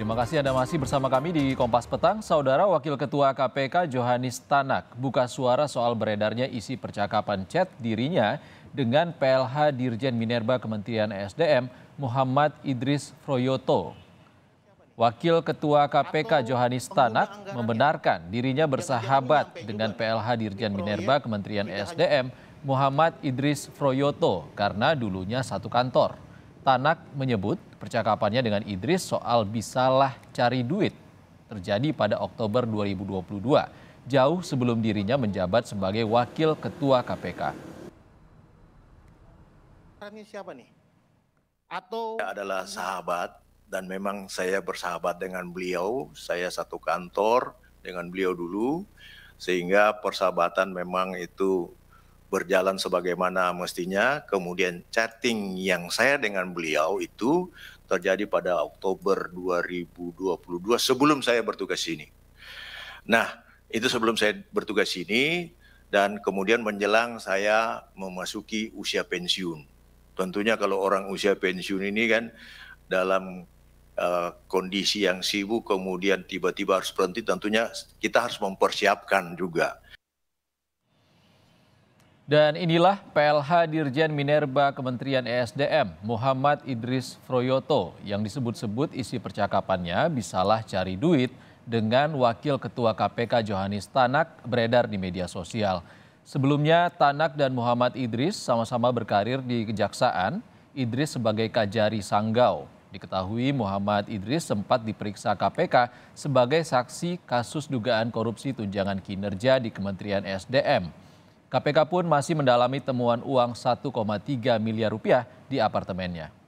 Terima kasih Anda masih bersama kami di Kompas Petang. Saudara Wakil Ketua KPK Johanis Tanak buka suara soal beredarnya isi percakapan chat dirinya dengan PLH Dirjen Minerba Kementerian ESDM Muhammad Idris Froyoto. Wakil Ketua KPK Johanis Tanak membenarkan dirinya bersahabat dengan PLH Dirjen Minerba Kementerian ESDM Muhammad Idris Froyoto karena dulunya satu kantor. Tanak menyebut percakapannya dengan Idris soal bisalah cari duit terjadi pada Oktober 2022, jauh sebelum dirinya menjabat sebagai wakil ketua KPK. Ini siapa nih? Atau saya adalah sahabat dan memang saya bersahabat dengan beliau, saya satu kantor dengan beliau dulu sehingga persahabatan memang itu berjalan sebagaimana mestinya. Kemudian chatting yang saya dengan beliau itu terjadi pada Oktober 2022 sebelum saya bertugas ini. Nah, itu sebelum saya bertugas ini dan kemudian menjelang saya memasuki usia pensiun. Tentunya kalau orang usia pensiun ini kan dalam uh, kondisi yang sibuk kemudian tiba-tiba harus berhenti tentunya kita harus mempersiapkan juga dan inilah PLH Dirjen Minerba Kementerian ESDM Muhammad Idris Froyoto yang disebut-sebut isi percakapannya bisalah cari duit dengan Wakil Ketua KPK Johanis Tanak beredar di media sosial. Sebelumnya Tanak dan Muhammad Idris sama-sama berkarir di Kejaksaan, Idris sebagai Kajari Sanggau. Diketahui Muhammad Idris sempat diperiksa KPK sebagai saksi kasus dugaan korupsi tunjangan kinerja di Kementerian ESDM. KPK pun masih mendalami temuan uang 1,3 miliar rupiah di apartemennya.